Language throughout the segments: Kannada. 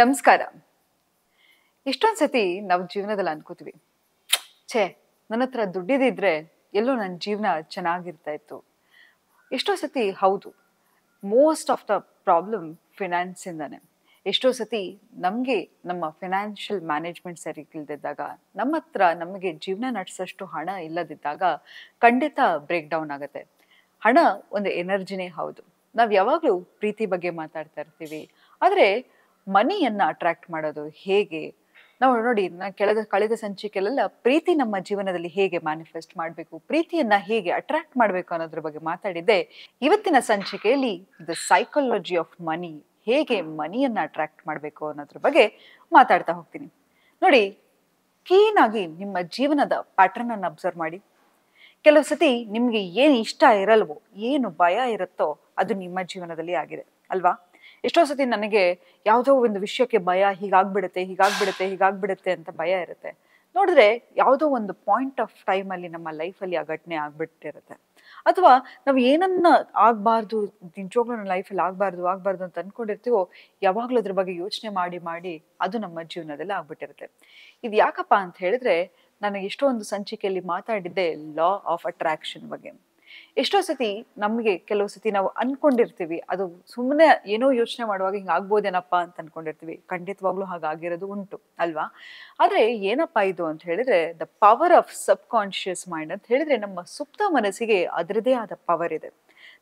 ನಮಸ್ಕಾರ ಎಷ್ಟೊಂದು ಸತಿ ನಾವು ಜೀವನದಲ್ಲಿ ಅನ್ಕೋತೀವಿ ಛೇ ನನ್ನ ಹತ್ರ ದುಡ್ಡಿದಿದ್ರೆ ಎಲ್ಲೋ ನನ್ನ ಜೀವನ ಚೆನ್ನಾಗಿರ್ತಾ ಇತ್ತು ಎಷ್ಟೋ ಸತಿ ಹೌದು ಮೋಸ್ಟ್ ಆಫ್ ದ ಪ್ರಾಬ್ಲಮ್ ಫಿನಾನ್ಸಿಂದಾನೆ ಎಷ್ಟೋ ಸತಿ ನಮಗೆ ನಮ್ಮ ಫಿನಾನ್ಷಿಯಲ್ ಮ್ಯಾನೇಜ್ಮೆಂಟ್ ಸರಿ ಇಲ್ಲದಿದ್ದಾಗ ನಮ್ಮ ಹತ್ರ ನಮಗೆ ಜೀವನ ನಡೆಸೋಷ್ಟು ಹಣ ಇಲ್ಲದಿದ್ದಾಗ ಖಂಡಿತ ಬ್ರೇಕ್ ಡೌನ್ ಆಗುತ್ತೆ ಹಣ ಒಂದು ಎನರ್ಜಿನೇ ಹೌದು ನಾವು ಯಾವಾಗಲೂ ಪ್ರೀತಿ ಬಗ್ಗೆ ಮಾತಾಡ್ತಾ ಇರ್ತೀವಿ ಆದರೆ ಮನಿಯನ್ನ ಅಟ್ರಾಕ್ಟ್ ಮಾಡೋದು ಹೇಗೆ ನಾವು ನೋಡಿ ನಾ ಕೆಳದ ಕಳೆದ ಸಂಚಿಕೆಲ್ಲ ಪ್ರೀತಿ ನಮ್ಮ ಜೀವನದಲ್ಲಿ ಹೇಗೆ ಮ್ಯಾನಿಫೆಸ್ಟ್ ಮಾಡಬೇಕು ಪ್ರೀತಿಯನ್ನ ಹೇಗೆ ಅಟ್ರಾಕ್ಟ್ ಮಾಡಬೇಕು ಅನ್ನೋದ್ರ ಬಗ್ಗೆ ಮಾತಾಡಿದ್ದೆ ಇವತ್ತಿನ ಸಂಚಿಕೆಯಲ್ಲಿ ದ ಸೈಕಾಲಜಿ ಆಫ್ ಮನಿ ಹೇಗೆ ಮನಿಯನ್ನ ಅಟ್ರಾಕ್ಟ್ ಮಾಡಬೇಕು ಅನ್ನೋದ್ರ ಬಗ್ಗೆ ಮಾತಾಡ್ತಾ ಹೋಗ್ತೀನಿ ನೋಡಿ ಕೀನ್ ಆಗಿ ನಿಮ್ಮ ಜೀವನದ ಪ್ಯಾಟರ್ನ್ ಅನ್ನು ಅಬ್ಸರ್ವ್ ಮಾಡಿ ಕೆಲವು ಸತಿ ನಿಮಗೆ ಏನು ಇಷ್ಟ ಇರಲ್ವೋ ಏನು ಭಯ ಇರುತ್ತೋ ಅದು ನಿಮ್ಮ ಜೀವನದಲ್ಲಿ ಆಗಿದೆ ಅಲ್ವಾ ಎಷ್ಟೋ ಸತಿ ನನಗೆ ಯಾವುದೋ ಒಂದು ವಿಷಯಕ್ಕೆ ಭಯ ಹೀಗಾಗ್ಬಿಡುತ್ತೆ ಹೀಗಾಗ್ಬಿಡುತ್ತೆ ಹೀಗಾಗ್ಬಿಡುತ್ತೆ ಅಂತ ಭಯ ಇರುತ್ತೆ ನೋಡಿದ್ರೆ ಯಾವುದೋ ಒಂದು ಪಾಯಿಂಟ್ ಆಫ್ ಟೈಮಲ್ಲಿ ನಮ್ಮ ಲೈಫಲ್ಲಿ ಆ ಘಟನೆ ಆಗ್ಬಿಟ್ಟಿರುತ್ತೆ ಅಥವಾ ನಾವು ಏನನ್ನ ಆಗಬಾರ್ದು ನಿಜವಾಗ್ಲೂ ನಮ್ಮ ಲೈಫಲ್ಲಿ ಆಗಬಾರ್ದು ಆಗಬಾರ್ದು ಅಂತ ಅಂದ್ಕೊಂಡಿರ್ತೀವೋ ಯಾವಾಗಲೂ ಅದ್ರ ಬಗ್ಗೆ ಯೋಚನೆ ಮಾಡಿ ಮಾಡಿ ಅದು ನಮ್ಮ ಜೀವನದಲ್ಲಿ ಆಗ್ಬಿಟ್ಟಿರುತ್ತೆ ಇದು ಯಾಕಪ್ಪ ಅಂತ ಹೇಳಿದ್ರೆ ನನಗೆ ಎಷ್ಟೊಂದು ಸಂಚಿಕೆಯಲ್ಲಿ ಮಾತಾಡಿದ್ದೆ ಲಾ ಆಫ್ ಅಟ್ರಾಕ್ಷನ್ ಬಗ್ಗೆ ಎಷ್ಟೋ ಸತಿ ನಮಗೆ ಕೆಲವು ಸತಿ ನಾವು ಅನ್ಕೊಂಡಿರ್ತೀವಿ ಅದು ಸುಮ್ಮನೆ ಏನೋ ಯೋಚನೆ ಮಾಡುವಾಗ ಹಿಂಗ ಆಗ್ಬೋದೇನಪ್ಪ ಅಂತ ಅನ್ಕೊಂಡಿರ್ತೀವಿ ಖಂಡಿತವಾಗ್ಲೂ ಹಾಗಾಗಿರೋದು ಉಂಟು ಅಲ್ವಾ ಆದರೆ ಏನಪ್ಪಾ ಇದು ಅಂತ ಹೇಳಿದ್ರೆ the power of subconscious mind ಅಂತ ಹೇಳಿದ್ರೆ ನಮ್ಮ ಸುಪ್ತ ಮನಸ್ಸಿಗೆ ಅದರದೇ ಆದ ಪವರ್ ಇದೆ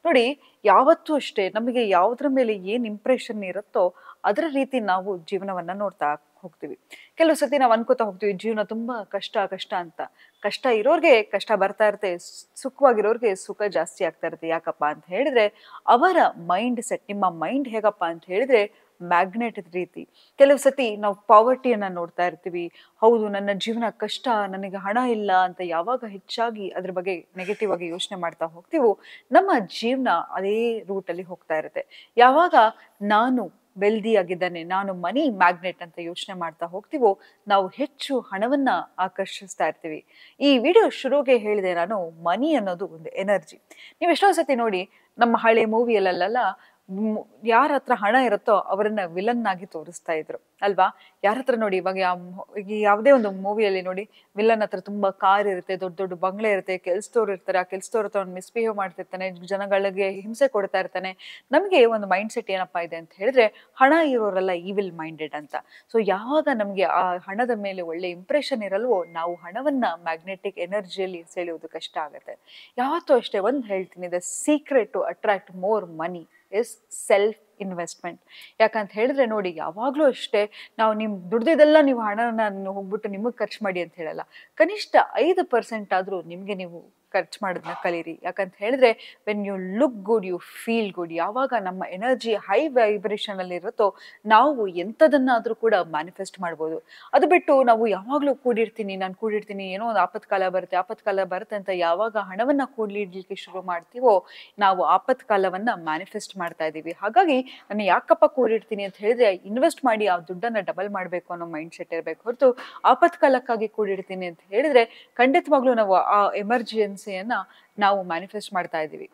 ನೋಡಿ ಯಾವತ್ತೂ ಅಷ್ಟೇ ನಮಗೆ ಯಾವುದ್ರ ಮೇಲೆ ಏನ್ ಇಂಪ್ರೆಷನ್ ಇರುತ್ತೋ ಅದರ ರೀತಿ ನಾವು ಜೀವನವನ್ನ ನೋಡ್ತಾ ಹೋಗ್ತೀವಿ ಕೆಲವು ಸತಿ ನಾವು ಅನ್ಕೋತಾ ಹೋಗ್ತೀವಿ ಜೀವನ ತುಂಬಾ ಕಷ್ಟ ಕಷ್ಟ ಅಂತ ಕಷ್ಟ ಇರೋರ್ಗೆ ಕಷ್ಟ ಬರ್ತಾ ಇರುತ್ತೆ ಸುಖವಾಗಿರೋರ್ಗೆ ಸುಖ ಜಾಸ್ತಿ ಆಗ್ತಾ ಇರುತ್ತೆ ಯಾಕಪ್ಪ ಅಂತ ಹೇಳಿದ್ರೆ ಅವರ ಮೈಂಡ್ ಸೆಟ್ ನಿಮ್ಮ ಮೈಂಡ್ ಹೇಗಪ್ಪ ಅಂತ ಹೇಳಿದ್ರೆ ಮ್ಯಾಗ್ನೆಟ್ ರೀತಿ ಕೆಲವು ಸತಿ ನಾವು ಪಾವರ್ಟಿಯನ್ನ ನೋಡ್ತಾ ಇರ್ತೀವಿ ಹೌದು ನನ್ನ ಜೀವನ ಕಷ್ಟ ನನಗೆ ಹಣ ಇಲ್ಲ ಅಂತ ಯಾವಾಗ ಹೆಚ್ಚಾಗಿ ಅದ್ರ ಬಗ್ಗೆ ನೆಗೆಟಿವ್ ಆಗಿ ಯೋಚನೆ ಮಾಡ್ತಾ ಹೋಗ್ತೀವೋ ನಮ್ಮ ಜೀವನ ಅದೇ ರೂಟಲ್ಲಿ ಹೋಗ್ತಾ ಇರುತ್ತೆ ಯಾವಾಗ ನಾನು ವೆಲ್ದಿ ಆಗಿದ್ದಾನೆ ನಾನು ಮನಿ ಮ್ಯಾಗ್ನೆಟ್ ಅಂತ ಯೋಚನೆ ಮಾಡ್ತಾ ಹೋಗ್ತೀವೋ ನಾವು ಹೆಚ್ಚು ಹಣವನ್ನ ಆಕರ್ಷಿಸ್ತಾ ಇರ್ತೀವಿ ಈ ವಿಡಿಯೋ ಶುರುಗೆ ಹೇಳಿದೆ ನಾನು ಮನಿ ಅನ್ನೋದು ಒಂದು ಎನರ್ಜಿ ನೀವು ಎಷ್ಟೋ ಸತಿ ನೋಡಿ ನಮ್ಮ ಹಳೆ ಮೂವಿಯಲ್ಲೆಲ್ಲ ಯಾರ ಹತ್ರ ಹಣ ಇರುತ್ತೋ ಅವರನ್ನ ವಿಲನ್ ಆಗಿ ತೋರಿಸ್ತಾ ಇದ್ರು ಅಲ್ವಾ ಯಾರ ಹತ್ರ ನೋಡಿ ಇವಾಗ ಯಾವುದೇ ಒಂದು ಮೂವಿಯಲ್ಲಿ ನೋಡಿ ವಿಲನ್ ಹತ್ರ ತುಂಬಾ ಕಾರ್ ಇರುತ್ತೆ ದೊಡ್ಡ ದೊಡ್ಡ ಬಂಗ್ಲೆ ಇರುತ್ತೆ ಕೆಲ್ಸದವ್ರು ಇರ್ತಾರೆ ಆ ಕೆಲ್ಸದವ್ರ ಹತ್ರ ಅವ್ನು ಮಿಸ್ಬಿಹೇವ್ ಮಾಡ್ತಿರ್ತಾನೆ ಜನಗಳಿಗೆ ಹಿಂಸೆ ಕೊಡ್ತಾ ಇರ್ತಾನೆ ನಮಗೆ ಒಂದು ಮೈಂಡ್ ಸೆಟ್ ಏನಪ್ಪಾ ಇದೆ ಅಂತ ಹೇಳಿದ್ರೆ ಹಣ ಇರೋರೆಲ್ಲ ಈವಿಲ್ ಮೈಂಡೆಡ್ ಅಂತ ಸೊ ಯಾವಾಗ ನಮಗೆ ಆ ಹಣದ ಮೇಲೆ ಒಳ್ಳೆ ಇಂಪ್ರೆಷನ್ ಇರಲ್ವೋ ನಾವು ಹಣವನ್ನ ಮ್ಯಾಗ್ನೆಟಿಕ್ ಎನರ್ಜಿಯಲ್ಲಿ ಸೆಳೆಯೋದು ಕಷ್ಟ ಆಗುತ್ತೆ ಯಾವತ್ತೂ ಅಷ್ಟೇ ಒಂದು ಹೇಳ್ತೀನಿ the secret to attract more money is self investment ಯಾಕಂತ ಹೇಳಿದ್ರೆ ನೋಡಿ ಯಾವಾಗಲೂ ಅಷ್ಟೇ ನಾವು ನಿಮ್ಮ ದುಡ್ದಿದ್ದೆಲ್ಲ ನೀವು ಹಣನ ಹೋಗ್ಬಿಟ್ಟು ನಿಮಗೆ ಖರ್ಚು ಮಾಡಿ ಅಂತ ಹೇಳಲ್ಲ ಕನಿಷ್ಠ ಐದು ಪರ್ಸೆಂಟ್ ಆದರೂ ನಿಮಗೆ ನೀವು ಖರ್ಚು ಮಾಡೋದನ್ನ ಕಲೀರಿ ಯಾಕಂತ ಹೇಳಿದ್ರೆ when you look good you feel good ಯಾವಾಗ ನಮ್ಮ ಎನರ್ಜಿ ಹೈ ವೈಬ್ರೇಷನ್ ಅಲ್ಲಿ ಇರುತ್ತೋ ನಾವು ಎಂಥದನ್ನಾದರೂ ಕೂಡ ಮ್ಯಾನಿಫೆಸ್ಟ್ ಮಾಡ್ಬೋದು ಅದು ಬಿಟ್ಟು ನಾವು ಯಾವಾಗಲೂ ಕೂಡಿರ್ತೀನಿ ನಾನು ಕೂಡಿರ್ತೀನಿ ಏನೋ ಒಂದು ಆಪತ್ಕಾಲ ಬರುತ್ತೆ ಆಪತ್ಕಾಲ ಬರುತ್ತೆ ಅಂತ ಯಾವಾಗ ಹಣವನ್ನ ಕೂಡ್ಲಿಡ್ಲಿಕ್ಕೆ ಶುರು ಮಾಡ್ತೀವೋ ನಾವು ಆಪತ್ಕಾಲವನ್ನ ಮ್ಯಾನಿಫೆಸ್ಟ್ ಮಾಡ್ತಾ ಇದ್ದೀವಿ ಹಾಗಾಗಿ ನಾನು ಯಾಕಪ್ಪ ಕೂಡಿರ್ತೀನಿ ಅಂತ ಹೇಳಿದ್ರೆ ಇನ್ವೆಸ್ಟ್ ಮಾಡಿ ಆ ದುಡ್ಡನ್ನ ಡಬಲ್ ಮಾಡಬೇಕು ಅನ್ನೋ ಮೈಂಡ್ ಸೆಟ್ ಇರಬೇಕು ಹೊರತು ಆಪತ್ಕಾಲಕ್ಕಾಗಿ ಕೂಡಿರ್ತೀನಿ ಅಂತ ಹೇಳಿದ್ರೆ ಖಂಡಿತವಾಗ್ಲೂ ನಾವು ಆ ಎಮರ್ಜೆನ್ಸಿ ಹಿಂಸೆಯನ್ನ ನಾವು ಮ್ಯಾನಿಫೆಸ್ಟ್ ಮಾಡ್ತಾ ಇದ್ದೀವಿ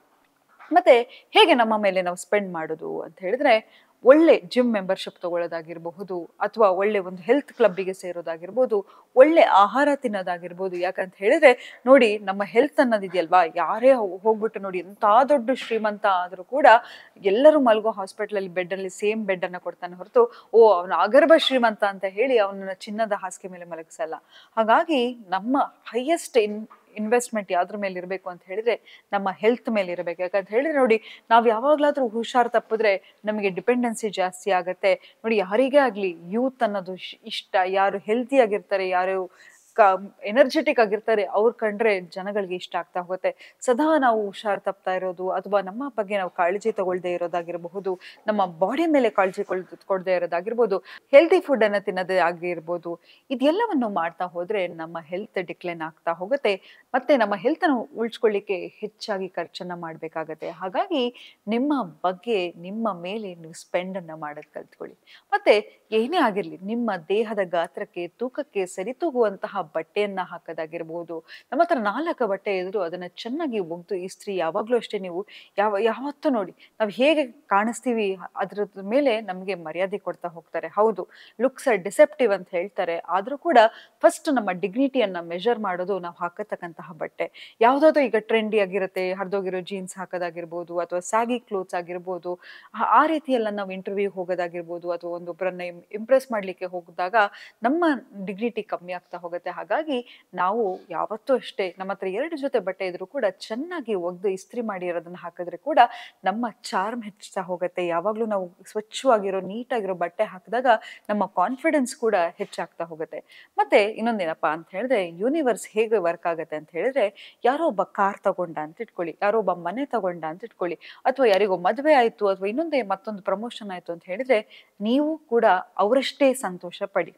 ಮತ್ತೆ ಹೇಗೆ ನಮ್ಮ ಮೇಲೆ ನಾವು ಸ್ಪೆಂಡ್ ಮಾಡೋದು ಅಂತ ಹೇಳಿದ್ರೆ ಒಳ್ಳೆ ಜಿಮ್ ಮೆಂಬರ್ಶಿಪ್ ತಗೊಳ್ಳೋದಾಗಿರಬಹುದು ಅಥವಾ ಒಳ್ಳೆ ಒಂದು ಹೆಲ್ತ್ ಕ್ಲಬ್ಗೆ ಸೇರೋದಾಗಿರ್ಬೋದು ಒಳ್ಳೆ ಆಹಾರ ತಿನ್ನೋದಾಗಿರ್ಬೋದು ಯಾಕಂತ ಹೇಳಿದ್ರೆ ನೋಡಿ ನಮ್ಮ ಹೆಲ್ತ್ ಅನ್ನೋದಿದೆಯಲ್ವಾ ಯಾರೇ ಹೋಗ್ಬಿಟ್ಟು ನೋಡಿ ಎಂಥ ದೊಡ್ಡ ಶ್ರೀಮಂತ ಆದರೂ ಕೂಡ ಎಲ್ಲರೂ ಮಲಗೋ ಹಾಸ್ಪಿಟ್ಲಲ್ಲಿ ಬೆಡ್ಡಲ್ಲಿ ಸೇಮ್ ಬೆಡ್ಡನ್ನು ಕೊಡ್ತಾನೆ ಹೊರತು ಓ ಅವನ ಅಗರ್ಭ ಶ್ರೀಮಂತ ಅಂತ ಹೇಳಿ ಅವನನ್ನು ಚಿನ್ನದ ಹಾಸಿಗೆ ಮೇಲೆ ಮಲಗಿಸಲ್ಲ ಹಾಗಾಗಿ ನಮ್ಮ ಹೈಯೆಸ್ಟ್ ಇನ್ ಇನ್ವೆಸ್ಟ್ಮೆಂಟ್ ಯಾವ್ದ್ರ ಮೇಲೆ ಇರಬೇಕು ಅಂತ ಹೇಳಿದ್ರೆ ನಮ್ಮ ಹೆಲ್ತ್ ಮೇಲೆ ಇರಬೇಕು ಯಾಕಂತ ಹೇಳಿದ್ರೆ ನೋಡಿ ನಾವು ಯಾವಾಗ್ಲಾದ್ರೂ ಹುಷಾರ್ ತಪ್ಪಿದ್ರೆ ನಮಗೆ ಡಿಪೆಂಡೆನ್ಸಿ ಜಾಸ್ತಿ ಆಗುತ್ತೆ ನೋಡಿ ಯಾರಿಗೇ ಆಗ್ಲಿ ಯೂತ್ ಅನ್ನೋದು ಇಷ್ಟ ಯಾರು ಹೆಲ್ತಿ ಆಗಿರ್ತಾರೆ ಯಾರು ಎನರ್ಜೆಟಿಕ್ ಆಗಿರ್ತಾರೆ ಅವ್ರು ಕಂಡ್ರೆ ಜನಗಳಿಗೆ ಇಷ್ಟ ಆಗ್ತಾ ಹೋಗುತ್ತೆ ಸದಾ ನಾವು ಹುಷಾರ್ ತಪ್ತಾ ಇರೋದು ಅಥವಾ ನಮ್ಮ ಬಗ್ಗೆ ನಾವು ಕಾಳಜಿ ತಗೊಳ್ದೆ ಇರೋದಾಗಿರಬಹುದು ನಮ್ಮ ಬಾಡಿ ಮೇಲೆ ಕಾಳಜಿ ಕೊಡದೆ ಇರೋದಾಗಿರ್ಬೋದು ಹೆಲ್ದಿ ಫುಡ್ ಅನ್ನ ತಿನ್ನೋದೇ ಆಗಿರ್ಬೋದು ಇದೆಲ್ಲವನ್ನು ಮಾಡ್ತಾ ಹೋದ್ರೆ ನಮ್ಮ ಹೆಲ್ತ್ ಡಿಕ್ಲೈನ್ ಆಗ್ತಾ ಹೋಗುತ್ತೆ ಮತ್ತೆ ನಮ್ಮ ಅನ್ನು ಉಳಿಸ್ಕೊಳ್ಳಿಕ್ಕೆ ಹೆಚ್ಚಾಗಿ ಖರ್ಚನ್ನ ಮಾಡಬೇಕಾಗತ್ತೆ ಹಾಗಾಗಿ ನಿಮ್ಮ ಬಗ್ಗೆ ನಿಮ್ಮ ಮೇಲೆ ನೀವು ಸ್ಪೆಂಡನ್ನ ಮಾಡೋದು ಕಲ್ತ್ಕೊಳ್ಳಿ ಮತ್ತೆ ಏನೇ ಆಗಿರಲಿ ನಿಮ್ಮ ದೇಹದ ಗಾತ್ರಕ್ಕೆ ತೂಕಕ್ಕೆ ಸರಿತೂಗುವಂತಹ ಬಟ್ಟೆಯನ್ನ ಹಾಕೋದಾಗಿರ್ಬೋದು ನಮ್ಮ ಹತ್ರ ನಾಲ್ಕು ಬಟ್ಟೆ ಇದ್ರು ಅದನ್ನ ಚೆನ್ನಾಗಿ ಒಗ್ದು ಸ್ತ್ರೀ ಯಾವಾಗ್ಲೂ ಅಷ್ಟೇ ನೀವು ಯಾವ ಯಾವತ್ತೂ ನೋಡಿ ನಾವು ಹೇಗೆ ಕಾಣಿಸ್ತೀವಿ ಅದ್ರ ಮೇಲೆ ನಮಗೆ ಮರ್ಯಾದೆ ಕೊಡ್ತಾ ಹೋಗ್ತಾರೆ ಹೌದು ಲುಕ್ಸ್ ಆರ್ ಡಿಸೆಪ್ಟಿವ್ ಅಂತ ಹೇಳ್ತಾರೆ ಆದರೂ ಕೂಡ ಫಸ್ಟ್ ನಮ್ಮ ಡಿಗ್ನಿಟಿಯನ್ನ ಮೆಷರ್ ಮಾಡೋದು ನಾವು ಹಾಕತಕ್ಕಂತ ಬಟ್ಟೆ ಯಾವುದಾದ್ರೂ ಈಗ ಟ್ರೆಂಡಿ ಆಗಿರುತ್ತೆ ಹರಿದೋಗಿರೋ ಜೀನ್ಸ್ ಹಾಕೋದಾಗಿರ್ಬೋದು ಅಥವಾ ಸ್ಯಾಗಿ ಕ್ಲೋತ್ಸ್ ಆಗಿರ್ಬೋದು ಆ ರೀತಿಯೆಲ್ಲ ನಾವು ಇಂಟರ್ವ್ಯೂ ಹೋಗೋದಾಗಿರ್ಬೋದು ಅಥವಾ ಒಂದು ಒಬ್ಬರನ್ನ ಇಂಪ್ರೆಸ್ ಮಾಡಲಿಕ್ಕೆ ಹೋಗಿದಾಗ ನಮ್ಮ ಡಿಗ್ನಿಟಿ ಕಮ್ಮಿ ಆಗ್ತಾ ಹೋಗುತ್ತೆ ಹಾಗಾಗಿ ನಾವು ಯಾವತ್ತೂ ಅಷ್ಟೇ ನಮ್ಮ ಹತ್ರ ಎರಡು ಜೊತೆ ಬಟ್ಟೆ ಇದ್ರೂ ಕೂಡ ಚೆನ್ನಾಗಿ ಒಗ್ದು ಇಸ್ತ್ರಿ ಮಾಡಿ ಹಾಕಿದ್ರೆ ಕೂಡ ನಮ್ಮ ಚಾರ್ಮ್ ಹೆಚ್ಚುತ್ತಾ ಹೋಗುತ್ತೆ ಯಾವಾಗಲೂ ನಾವು ಸ್ವಚ್ಛವಾಗಿರೋ ನೀಟಾಗಿರೋ ಬಟ್ಟೆ ಹಾಕಿದಾಗ ನಮ್ಮ ಕಾನ್ಫಿಡೆನ್ಸ್ ಕೂಡ ಹೆಚ್ಚಾಗ್ತಾ ಹೋಗುತ್ತೆ ಮತ್ತೆ ಇನ್ನೊಂದೇನಪ್ಪ ಅಂತ ಹೇಳಿದ್ರೆ ಯೂನಿವರ್ಸ್ ಹೇಗೆ ವರ್ಕ್ ಆಗುತ್ತೆ ಅಂತ ಹೇಳಿದ್ರೆ ಯಾರೋ ಒಬ್ಬ ಕಾರ್ ತಗೊಂಡ ಅಂತ ಇಟ್ಕೊಳ್ಳಿ ಯಾರೋ ಒಬ್ಬ ಮನೆ ತಗೊಂಡ ಅಂತ ಇಟ್ಕೊಳ್ಳಿ ಅಥವಾ ಯಾರಿಗೋ ಮದುವೆ ಆಯಿತು ಅಥವಾ ಇನ್ನೊಂದೇ ಮತ್ತೊಂದು ಪ್ರಮೋಷನ್ ಆಯಿತು ಅಂತ ಹೇಳಿದ್ರೆ ನೀವು ಕೂಡ ಅವರಷ್ಟೇ ಸಂತೋಷ ಪಡಿ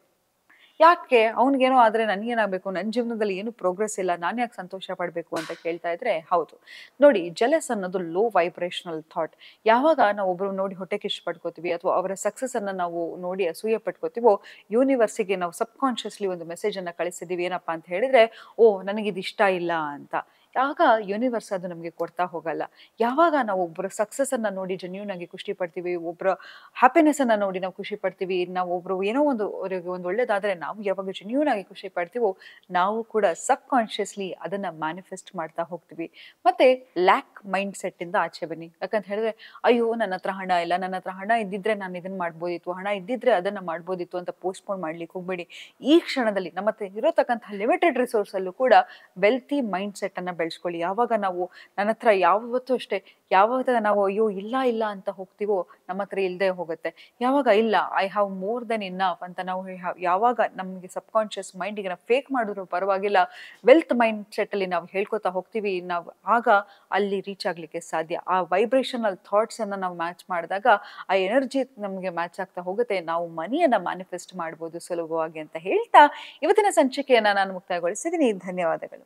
ಯಾಕೆ ಅವ್ನಿಗೇನೋ ಆದರೆ ನನಗೇನಾಗಬೇಕು ನನ್ನ ಜೀವನದಲ್ಲಿ ಏನು ಪ್ರೋಗ್ರೆಸ್ ಇಲ್ಲ ನಾನು ಯಾಕೆ ಸಂತೋಷ ಪಡ್ಬೇಕು ಅಂತ ಕೇಳ್ತಾ ಇದ್ರೆ ಹೌದು ನೋಡಿ ಜಲಸ್ ಅನ್ನೋದು ಲೋ ವೈಬ್ರೇಷನಲ್ ಥಾಟ್ ಯಾವಾಗ ನಾವು ಒಬ್ಬರು ನೋಡಿ ಹೊಟ್ಟೆ ಕಿಶ್ ಪಡ್ಕೋತೀವಿ ಅಥವಾ ಅವರ ಸಕ್ಸಸ್ ಅನ್ನ ನಾವು ನೋಡಿ ಅಸೂಯೆ ಪಡ್ಕೋತೀವೋ ಯೂನಿವರ್ಸಿಗೆ ನಾವು ಸಬ್ಕಾನ್ಷಿಯಸ್ಲಿ ಒಂದು ಮೆಸೇಜ್ ಅನ್ನ ಕಳಿಸಿದೀವಿ ಏನಪ್ಪಾ ಅಂತ ಹೇಳಿದ್ರೆ ಓ ನನಗಿದು ಇಷ್ಟ ಇಲ್ಲ ಅಂತ ಆಗ ಯೂನಿವರ್ಸ್ ಅದು ನಮಗೆ ಕೊಡ್ತಾ ಹೋಗಲ್ಲ ಯಾವಾಗ ನಾವು ಒಬ್ಬರ ಅನ್ನ ನೋಡಿ ಜೆನ್ಯೂನ್ ಆಗಿ ಖುಷಿ ಪಡ್ತೀವಿ ಒಬ್ಬರ ಅನ್ನ ನೋಡಿ ನಾವು ಖುಷಿ ಪಡ್ತೀವಿ ನಾವು ಒಬ್ಬರು ಏನೋ ಒಂದು ಅವರಿಗೆ ಒಂದು ಒಳ್ಳೇದಾದ್ರೆ ನಾವು ಯಾವಾಗ ಜನ್ಯೂನ್ ಆಗಿ ಖುಷಿ ಪಡ್ತೀವೋ ನಾವು ಕೂಡ ಸಬ್ ಕಾನ್ಶಿಯಸ್ಲಿ ಅದನ್ನ ಮ್ಯಾನಿಫೆಸ್ಟ್ ಮಾಡ್ತಾ ಹೋಗ್ತೀವಿ ಮತ್ತೆ ಲ್ಯಾಕ್ ಮೈಂಡ್ ಸೆಟ್ಟಿಂದ ಆಚೆ ಬನ್ನಿ ಯಾಕಂತ ಹೇಳಿದ್ರೆ ಅಯ್ಯೋ ನನ್ನ ಹತ್ರ ಹಣ ಇಲ್ಲ ನನ್ನ ಹತ್ರ ಹಣ ಇದ್ದಿದ್ರೆ ನಾನು ಇದನ್ನ ಮಾಡ್ಬೋದಿತ್ತು ಹಣ ಇದ್ದಿದ್ರೆ ಅದನ್ನ ಮಾಡ್ಬೋದಿತ್ತು ಅಂತ ಪೋಸ್ಟ್ಪೋನ್ ಮಾಡ್ಲಿಕ್ಕೆ ಹೋಗ್ಬೇಡಿ ಈ ಕ್ಷಣದಲ್ಲಿ ನಮ್ಮ ಹತ್ರ ಇರೋತಕ್ಕಂತಹ ಲಿಮಿಟೆಡ್ ರಿಸೋರ್ಸಲ್ಲೂ ಕೂಡ ವೆಲ್ತಿ ಮೈಂಡ್ ಸೆಟ್ ಸೆಟ್ಟನ್ನು ಬೆಳೆಸ್ಕೊಳ್ಳಿ ಯಾವಾಗ ನಾವು ನನ್ನ ಹತ್ರ ಯಾವತ್ತೂ ಅಷ್ಟೇ ಯಾವಾಗ ನಾವು ಅಯ್ಯೋ ಇಲ್ಲ ಇಲ್ಲ ಅಂತ ಹೋಗ್ತೀವೋ ನಮ್ಮ ಹತ್ರ ಇಲ್ಲದೆ ಹೋಗುತ್ತೆ ಯಾವಾಗ ಇಲ್ಲ I have more than enough ಅಂತ ನಾವು ಯಾವಾಗ ನಮಗೆ ಸಬ್ ಕಾನ್ಶಿಯಸ್ ಮೈಂಡಿಗೆ ನಾವು ಫೇಕ್ ಮಾಡಿದ್ರು ಪರವಾಗಿಲ್ಲ ವೆಲ್ತ್ ಮೈಂಡ್ ಸೆಟ್ಟಲ್ಲಿ ನಾವು ಹೇಳ್ಕೊತಾ ಹೋಗ್ತೀವಿ ನಾವು ಆಗ ಅಲ್ಲಿ ರೀಚ್ ಆಗ್ಲಿಕ್ಕೆ ಸಾಧ್ಯ ಆ ವೈಬ್ರೇಷನಲ್ ಥಾಟ್ಸನ್ನು ನಾವು ಮ್ಯಾಚ್ ಮಾಡಿದಾಗ ಆ ಎನರ್ಜಿ ನಮಗೆ ಮ್ಯಾಚ್ ಆಗ್ತಾ ಹೋಗುತ್ತೆ ನಾವು ಮನಿಯನ್ನು ಮ್ಯಾನಿಫೆಸ್ಟ್ ಮಾಡ್ಬೋದು ಸುಲಭವಾಗಿ ಅಂತ ಹೇಳ್ತಾ ಇವತ್ತಿನ ಸಂಚಿಕೆಯನ್ನು ನಾನು ಮುಕ್ತಾಯಗೊಳಿಸಿದ್ದೀನಿ ಧನ್ಯವಾದಗಳು